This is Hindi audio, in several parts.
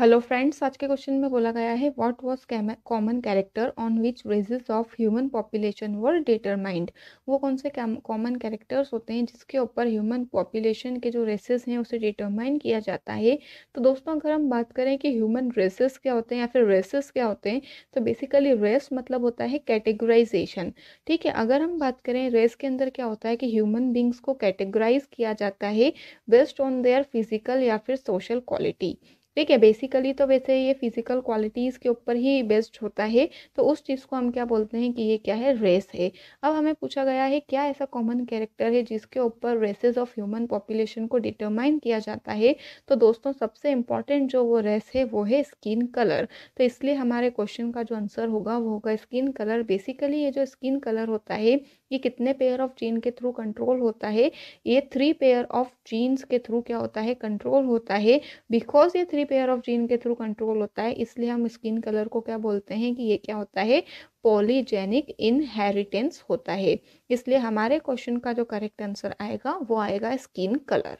हेलो फ्रेंड्स आज के क्वेश्चन में बोला गया है what was common character on which races of human population were determined वो कौन से कॉमन कैरेक्टर्स होते हैं जिसके ऊपर ह्यूमन पॉपुलेशन के जो रेसेस हैं उसे डिटरमाइन किया जाता है तो दोस्तों अगर हम बात करें कि ह्यूमन रेसेस क्या होते हैं या फिर रेसेस क्या होते हैं तो बेसिकली रेस मतलब होता है कैटेगराइजेशन ठीक है अगर हम बात करें रेस के अंदर क्या होता है कि ह्यूमन बींग्स को कैटेगराइज किया जाता है बेस्ड ऑन देयर फिजिकल या फिर सोशल क्वालिटी ठीक है बेसिकली तो वैसे ये फिजिकल क्वालिटीज़ के ऊपर ही बेस्ड होता है तो उस चीज़ को हम क्या बोलते हैं कि ये क्या है रेस है अब हमें पूछा गया है क्या ऐसा कॉमन कैरेक्टर है जिसके ऊपर रेसेस ऑफ ह्यूमन पॉपुलेशन को डिटरमाइन किया जाता है तो दोस्तों सबसे इम्पॉर्टेंट जो वो रेस है वो है स्किन कलर तो इसलिए हमारे क्वेश्चन का जो आंसर होगा वो होगा स्किन कलर बेसिकली ये जो स्किन कलर होता है ये कितने पेयर ऑफ जीन के थ्रू कंट्रोल होता है ये थ्री पेयर ऑफ जीन्स के थ्रू क्या होता है कंट्रोल होता है बिकॉज ये थ्री पेयर ऑफ जीन के थ्रू कंट्रोल होता है इसलिए हम स्किन कलर को क्या बोलते हैं कि ये क्या होता है पॉलीजेनिक इनहेरिटेंस होता है इसलिए हमारे क्वेश्चन का जो करेक्ट आंसर आएगा वो आएगा स्किन कलर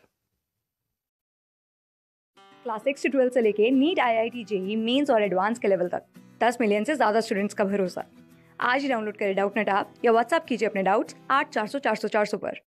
क्लास सिक्स से ट्वेल्थ से लेके NEET I I T JEE mains और एडवांस के लेवल तक दस मिलियन से ज़्यादा स्टूडेंट्स का भरोसा आज ही डाउनलोड करें डाउट नेट आप या व्हाट्सअप कीजिए अपने डाउट्स आठ चार सौ चार सौ चार सौ पर